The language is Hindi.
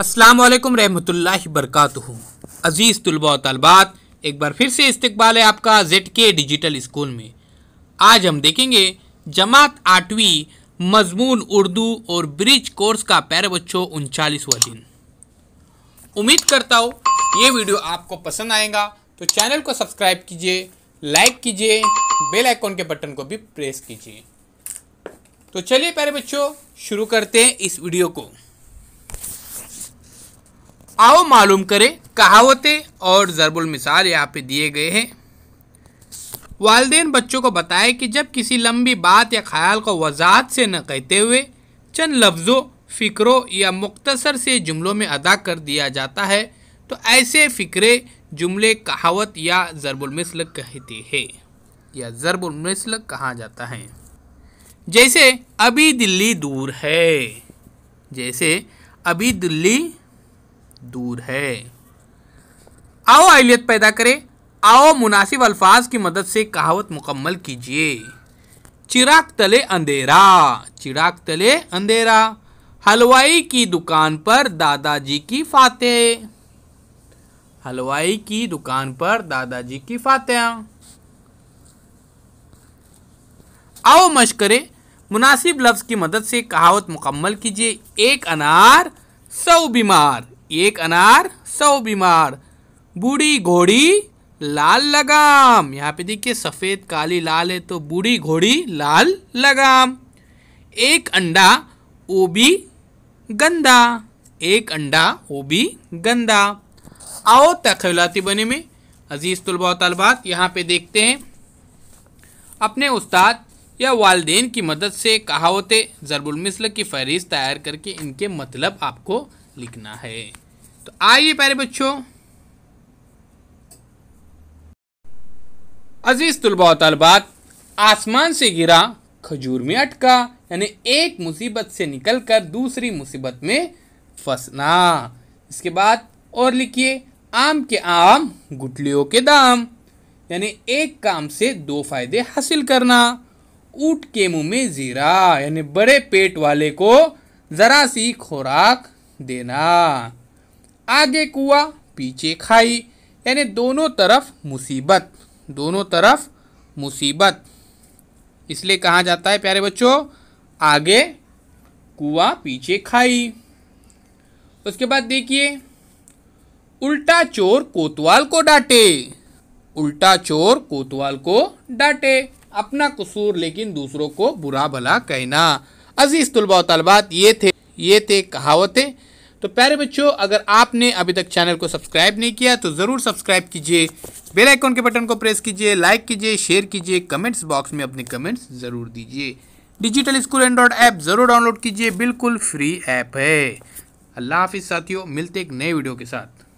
असलकम रहमतुल्ला बरकत अज़ीज़ तलबा तलबात एक बार फिर से इस्तबाल है आपका जेड के डिजिटल स्कूल में आज हम देखेंगे जमात आठवीं मजमून उर्दू और ब्रिज कोर्स का पैर बच्चों उनचालीसवा दिन उम्मीद करता हूँ ये वीडियो आपको पसंद आएगा तो चैनल को सब्सक्राइब कीजिए लाइक कीजिए बेल आइकॉन के बटन को भी प्रेस कीजिए तो चलिए प्यारे बच्चों शुरू करते हैं इस वीडियो को आओ मालूम करें कहावतें और ज़रबुल मिसाल यहाँ पे दिए गए हैं वालदे बच्चों को बताएं कि जब किसी लंबी बात या ख्याल को वजाहत से न कहते हुए चंद लफ्ज़ों फ़िक्रों या मुख्तसर से जुमलों में अदा कर दिया जाता है तो ऐसे फ़िक्रे जुमले कहावत या ज़रबुलमसल कहते हैं या ज़रबुलमसल कहा जाता है जैसे अभी दिल्ली दूर है जैसे अभी दिल्ली दूर है आओ अहलियत पैदा करें आओ मुनासिब अल्फाज की मदद से कहावत मुकम्मल कीजिए चिराग तले अंधेरा चिराग तले अंधेरा हलवाई की दुकान पर दादाजी की फाते हलवाई की दुकान पर दादाजी की फाते आओ मशकरे मुनासिब लफ्ज़ की मदद से कहावत मुकम्मल कीजिए एक अनार सौ बीमार एक अनार सौ बीमार बूढ़ी घोड़ी लाल लगाम यहाँ पे देखिए सफ़ेद काली लाल है तो बूढ़ी घोड़ी लाल लगाम एक अंडा वो भी गंदा एक अंडा वो भी गंदा आओ तखलाती बने में अजीज़ तलबा तलबात यहाँ पे देखते हैं अपने उस्ताद या वालदेन की मदद से कहावतें ज़रबुलमिसल की फहरिस्त तैयार करके इनके मतलब आपको लिखना है तो आइए प्यारे बच्चों अजीज तुलबा तलबात आसमान से गिरा खजूर में अटका यानी एक मुसीबत से निकलकर दूसरी मुसीबत में फंसना इसके बाद और लिखिए आम के आम गुटलियों के दाम यानी एक काम से दो फायदे हासिल करना ऊट के मुंह में जीरा यानी बड़े पेट वाले को ज़रा सी खुराक देना आगे कुआ पीछे खाई यानी दोनों तरफ मुसीबत दोनों तरफ मुसीबत इसलिए कहा जाता है प्यारे बच्चों आगे कुआ पीछे खाई उसके बाद देखिए उल्टा चोर कोतवाल को डांटे उल्टा चोर कोतवाल को डांटे अपना कसूर लेकिन दूसरों को बुरा भला कहना अजीज तलबा तलबात ये थे ये थे कहावतें तो प्यारे बच्चों अगर आपने अभी तक चैनल को सब्सक्राइब नहीं किया तो ज़रूर सब्सक्राइब कीजिए बेल आइकॉन के बटन को प्रेस कीजिए लाइक कीजिए शेयर कीजिए कमेंट्स बॉक्स में अपने कमेंट्स ज़रूर दीजिए डिजिटल स्कूल एंड्रॉइड ऐप ज़रूर डाउनलोड कीजिए बिल्कुल फ्री ऐप है अल्लाह हाफिज़ साथियों मिलते एक नए वीडियो के साथ